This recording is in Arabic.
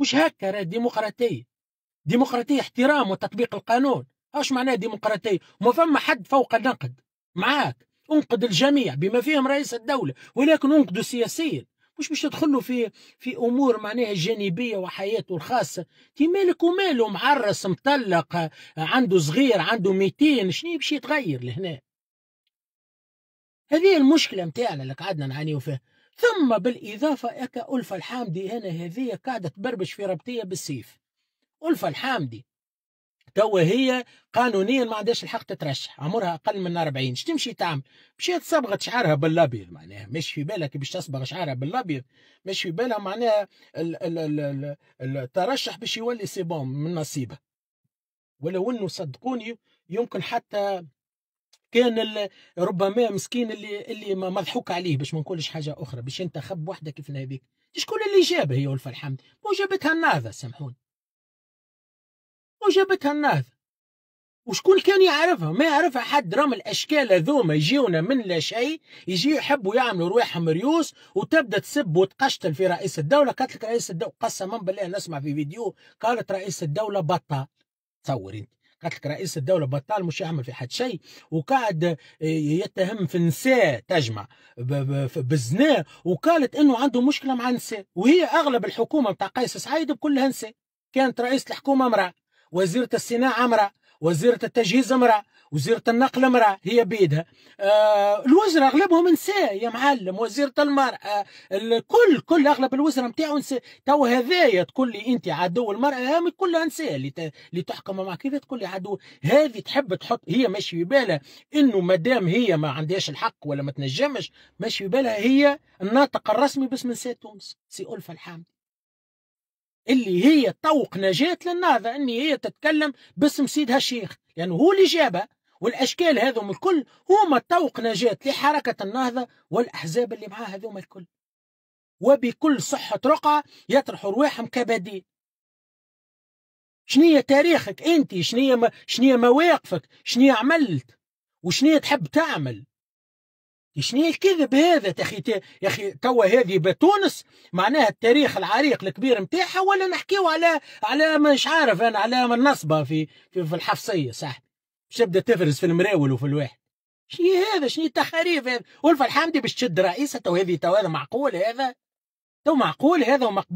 مش هكا ديمقراطية ديمقراطية احترام وتطبيق القانون اش معناها ديمقراطية ما فما حد فوق النقد معاك انقد الجميع بما فيهم رئيس الدولة ولكن انقدوا سياسيا مش باش تدخلوا في في امور معناها جانبيه وحياته الخاصه كي مالك وماله معرس مطلق عنده صغير عنده 200 شنو باش يتغير لهنا هذه المشكله نتاعنا اللي قعدنا نعانيو فيها ثم بالاضافه اكا الفا الحامدي هنا هذه قاعده تبربش في ربطيه بالسيف الفا الحامدي توا هي قانونيا ما عندهاش الحق تترشح عمرها اقل من 40 اش تمشي تعمل مشيت صبغت شعرها بالابيض معناها مش في بالها كي باش تصبغ شعرها بالابيض مش في بالها معناها ال ال ال الترشح باش يولي سي بون من نصيبها ولو انه صدقوني يمكن حتى كان ربما مسكين اللي اللي مضحوك عليه باش ما نقولش حاجه اخرى باش انت خب وحدك كيف هذيك شكون اللي جابها هي ولف الحمد وجابتها الناظه سامحوني وجابتها الناظه وشكون كان يعرفها ما يعرفها حد رغم الاشكال هذوما يجيونا من لا شيء يجي يحبوا يعملوا رواحهم مريوس وتبدا تسب وتقشتل في رئيس الدوله قالت لك رئيس الدوله قسما بالله نسمع في فيديو قالت رئيس الدوله بطال تصور انت قالت لك رئيس الدوله بطال مش يعمل في حد شيء وقاعد آه، يتهم في النساء تجمع بالزنا وقالت انه عنده مشكله مع النساء وهي اغلب الحكومه بتاع قيس سعيد بكلها نساء كانت رئيسه الحكومه امراه وزيره الصناعه امراه وزيره التجهيز امراه وزيره النقل امراه هي بيدها آه الوزراء اغلبهم نساء يا معلم وزيره المراه الكل كل اغلب الوزراء نتاعو نساء تو هذايا تقول لي انت عدو المراه كلها نساء اللي تحكم مع كذا تقول لي عدو هذه تحب تحط هي ماشي في بالها انه مادام هي ما عندهاش الحق ولا ما تنجمش ماشي في بالها هي الناطق الرسمي باسم نساء تونس سي الفة الحامدي اللي هي توق نجاة للنهضة ان هي تتكلم باسم سيدها الشيخ لانه يعني هو اللي جابها والاشكال هذوم الكل هما توق نجاة لحركة النهضة والاحزاب اللي معاها هذوم الكل وبكل صحة رقعة يطرحوا رواحهم كبديل شنية تاريخك انت شنية ما شنية مواقفك شنية عملت وشنية تحب تعمل شنو الكذب هذا يا اخي يا اخي توا هذه بتونس معناها التاريخ العريق الكبير نتاعها ولا نحكيو على على مش عارف انا على النصبه في في, في الحفصيه صح باش تبدا تفرز في المراول وفي الواحد شنو هذا شنو التخاريف هذا ولف الحمدي باش تشد رئيسها تو هذه تو هذا معقول هذا تو معقول هذا ومقبول